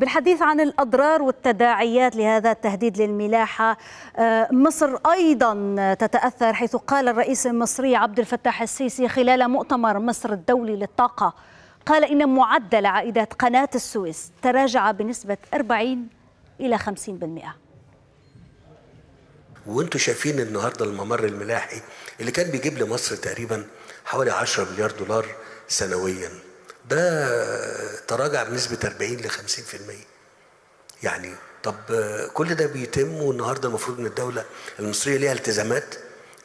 بالحديث عن الأضرار والتداعيات لهذا التهديد للملاحة آه، مصر أيضا تتأثر حيث قال الرئيس المصري عبد الفتاح السيسي خلال مؤتمر مصر الدولي للطاقة قال إن معدل عائدات قناة السويس تراجع بنسبة 40 إلى 50% وانتم شايفين النهارده الممر الملاحي اللي كان بيجيب لمصر تقريبا حوالي 10 مليار دولار سنويا ده تراجع بنسبة 40 ل 50% يعني طب كل ده بيتم والنهارده المفروض ان الدولة المصرية ليها التزامات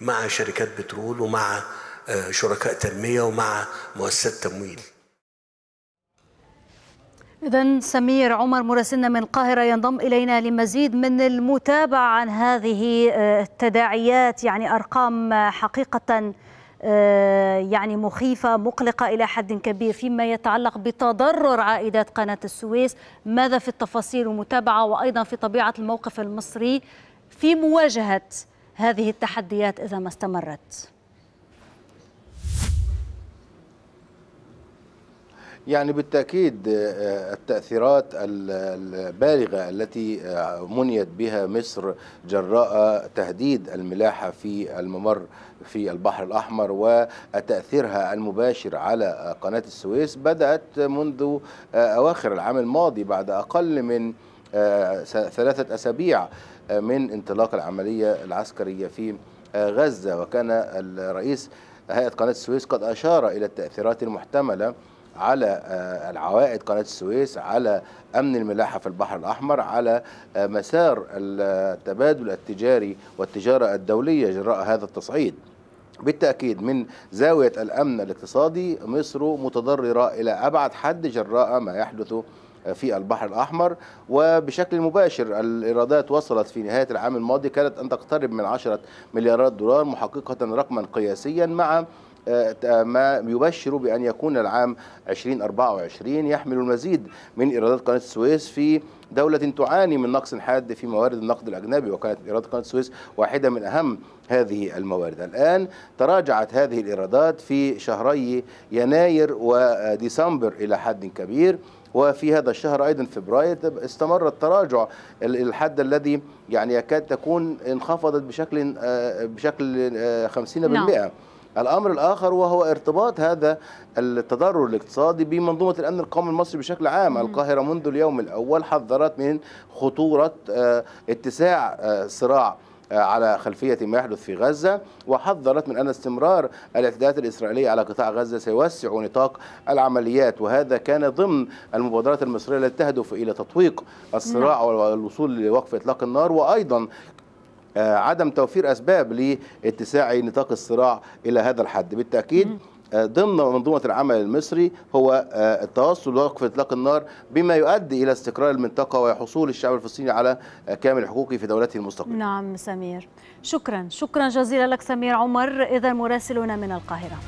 مع شركات بترول ومع آه، شركاء تنمية ومع مؤسسات تمويل إذا سمير عمر مراسلنا من القاهرة ينضم إلينا لمزيد من المتابعة عن هذه آه، التداعيات يعني أرقام حقيقة آه، يعني مخيفة مقلقة إلى حد كبير فيما يتعلق بتضرر عائدات قناة السويس ماذا في التفاصيل ومتابعة وأيضا في طبيعة الموقف المصري في مواجهة هذه التحديات إذا ما استمرت يعني بالتأكيد آه، آه، التأثيرات البالغة التي آه، منيت بها مصر جراء تهديد الملاحة في الممر في البحر الأحمر وتأثيرها المباشر على قناة السويس بدأت منذ أواخر العام الماضي بعد أقل من ثلاثة أسابيع من انطلاق العملية العسكرية في غزة وكان الرئيس هيئة قناة السويس قد أشار إلى التأثيرات المحتملة على آه، العوائد قناة السويس على أمن الملاحة في البحر الأحمر على آه، مسار التبادل التجاري والتجارة الدولية جراء هذا التصعيد بالتأكيد من زاوية الأمن الاقتصادي مصر متضررة إلى أبعد حد جراء ما يحدث آه، في البحر الأحمر وبشكل مباشر الإيرادات وصلت في نهاية العام الماضي كانت أن تقترب من 10 مليارات دولار محققة رقما قياسيا مع آه، آه، ما يبشر بأن يكون العام 2024 يحمل المزيد من إيرادات قناة السويس في دولة تعاني من نقص حاد في موارد النقد الأجنبي وكانت إيرادات قناة السويس واحدة من أهم هذه الموارد الآن تراجعت هذه الإيرادات في شهري يناير وديسمبر إلى حد كبير وفي هذا الشهر ايضا فبراير استمر التراجع الحد الذي يعني يكاد تكون انخفضت بشكل آه، بشكل 50% نعم. الامر الاخر وهو ارتباط هذا التضرر الاقتصادي بمنظومه الامن القومي المصري بشكل عام، القاهره منذ اليوم الاول حذرت من خطوره آه، اتساع آه، صراع آه، على خلفية ما يحدث في غزة وحذرت من أن استمرار الاعتداءات الإسرائيلية على قطاع غزة سيوسع نطاق العمليات وهذا كان ضمن المبادرات المصرية التي تهدف إلى تطويق الصراع نعم. والوصول لوقف إطلاق النار وأيضا آه، عدم توفير أسباب لاتساع نطاق الصراع إلى هذا الحد بالتأكيد آه، ضمن منظومة العمل المصري هو آه، التوصل لوقف إطلاق النار بما يؤدي إلى استقرار المنطقة وحصول الشعب الفلسطيني على كامل حقوقه في دولته المستقلة نعم سمير شكرا شكرا جزيلا لك سمير عمر إذا مراسلنا من القاهرة